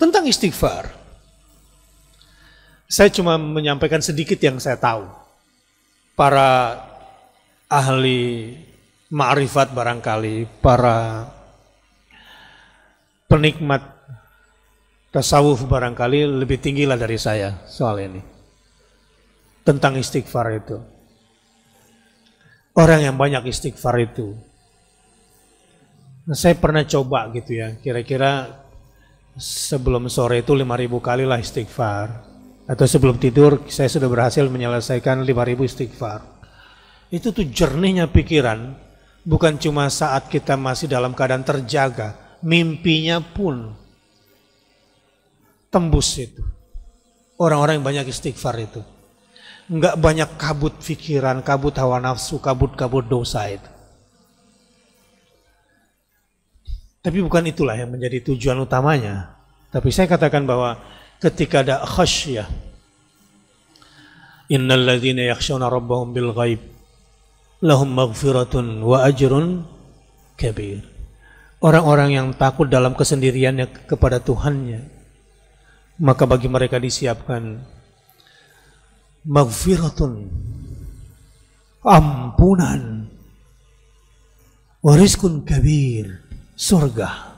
tentang istighfar. Saya cuma menyampaikan sedikit yang saya tahu. Para ahli ma'rifat barangkali, para penikmat tasawuf barangkali lebih tinggilah dari saya soal ini. Tentang istighfar itu. Orang yang banyak istighfar itu. Nah, saya pernah coba gitu ya, kira-kira sebelum sore itu 5000 kali lah istighfar atau sebelum tidur saya sudah berhasil menyelesaikan 5000 istighfar itu tuh jernihnya pikiran bukan cuma saat kita masih dalam keadaan terjaga mimpinya pun tembus itu orang-orang yang banyak istighfar itu nggak banyak kabut pikiran kabut hawa nafsu kabut-kabut dosa itu Tapi bukan itulah yang menjadi tujuan utamanya. Tapi saya katakan bahwa ketika ada khasyah, innal ladhina yakhshawna rabbahum bil ghaib lahum maghfiratun wa ajrun kabir. Orang-orang yang takut dalam kesendiriannya kepada Tuhannya, maka bagi mereka disiapkan maghfiratun ampunan wariskun kabir surga.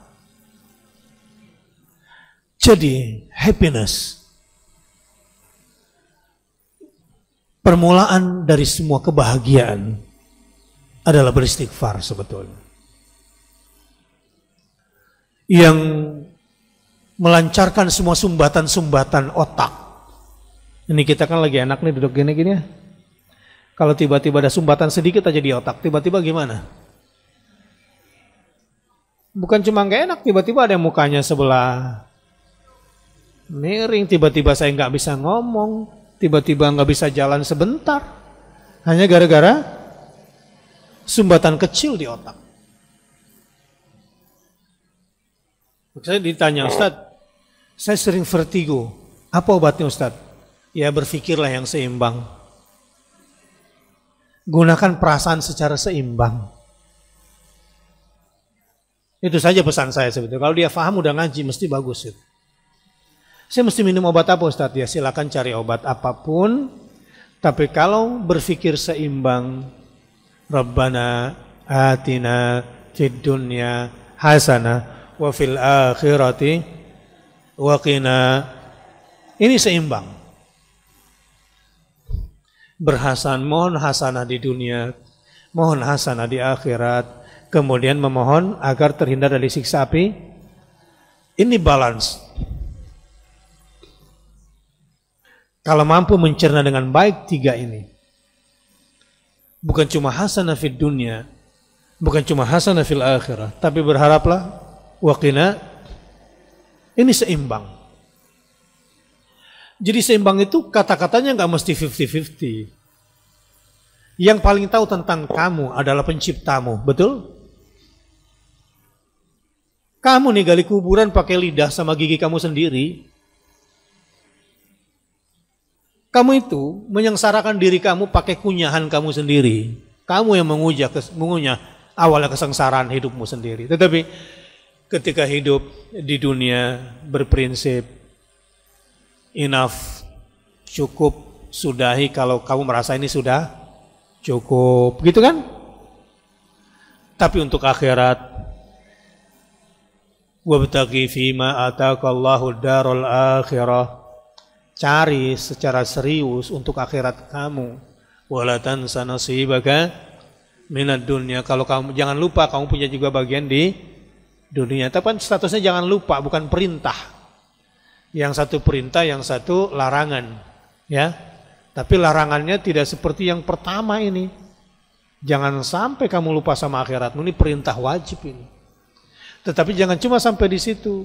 Jadi, happiness permulaan dari semua kebahagiaan adalah beristighfar sebetulnya. Yang melancarkan semua sumbatan-sumbatan otak. Ini kita kan lagi enak nih duduk gini-gini ya. Kalau tiba-tiba ada sumbatan sedikit aja di otak, tiba-tiba gimana? bukan cuma nggak enak tiba-tiba ada yang mukanya sebelah miring tiba-tiba saya nggak bisa ngomong tiba-tiba nggak bisa jalan sebentar hanya gara-gara sumbatan kecil di otak saya ditanya Ustadz saya sering vertigo apa obatnya Ustadz ya berpikirlah yang seimbang gunakan perasaan secara seimbang itu saja pesan saya sebetulnya. Kalau dia faham udah ngaji mesti bagus itu. Saya mesti minum obat apa Ustaz? Ya silakan cari obat apapun. Tapi kalau berpikir seimbang, Rabbana atina fid dunya hasanah wa fil akhirati wa qina. Ini seimbang. Berhasan, mohon hasanah di dunia, mohon hasanah di akhirat, kemudian memohon agar terhindar dari siksa api. Ini balance. Kalau mampu mencerna dengan baik tiga ini. Bukan cuma hasanah fid dunia, bukan cuma hasanah fil akhirah, tapi berharaplah wakina ini seimbang. Jadi seimbang itu kata-katanya nggak mesti 50-50. Yang paling tahu tentang kamu adalah penciptamu, betul? Kamu nih gali kuburan pakai lidah sama gigi kamu sendiri. Kamu itu menyengsarakan diri kamu pakai kunyahan kamu sendiri. Kamu yang mengunyah, mengunyah awalnya kesengsaraan hidupmu sendiri. Tetapi ketika hidup di dunia berprinsip enough, cukup, sudahi kalau kamu merasa ini sudah cukup. Gitu kan? Tapi untuk akhirat Wabtaqi fima Allahu darul akhirah. Cari secara serius untuk akhirat kamu. Wala tansa nasibaka minad dunya. Kalau kamu jangan lupa kamu punya juga bagian di dunia. Tapi kan statusnya jangan lupa bukan perintah. Yang satu perintah, yang satu larangan. Ya. Tapi larangannya tidak seperti yang pertama ini. Jangan sampai kamu lupa sama akhiratmu. Ini perintah wajib ini. Tetapi jangan cuma sampai di situ.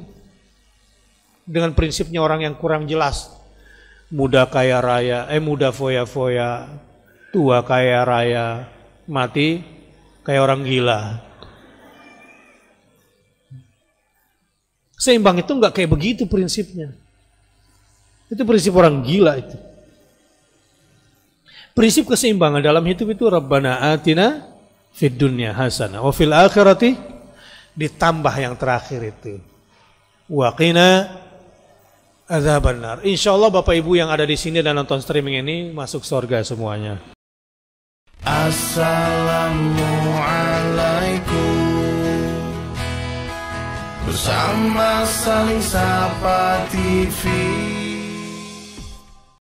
Dengan prinsipnya orang yang kurang jelas. Muda kaya raya, eh muda foya-foya, tua kaya raya, mati kayak orang gila. Seimbang itu enggak kayak begitu prinsipnya. Itu prinsip orang gila itu. Prinsip keseimbangan dalam hidup itu Rabbana atina fid dunya hasanah wa fil akhirati ditambah yang terakhir itu. Waqina azabannar. Insya Allah Bapak Ibu yang ada di sini dan nonton streaming ini masuk surga semuanya. Assalamualaikum Bersama saling sapa TV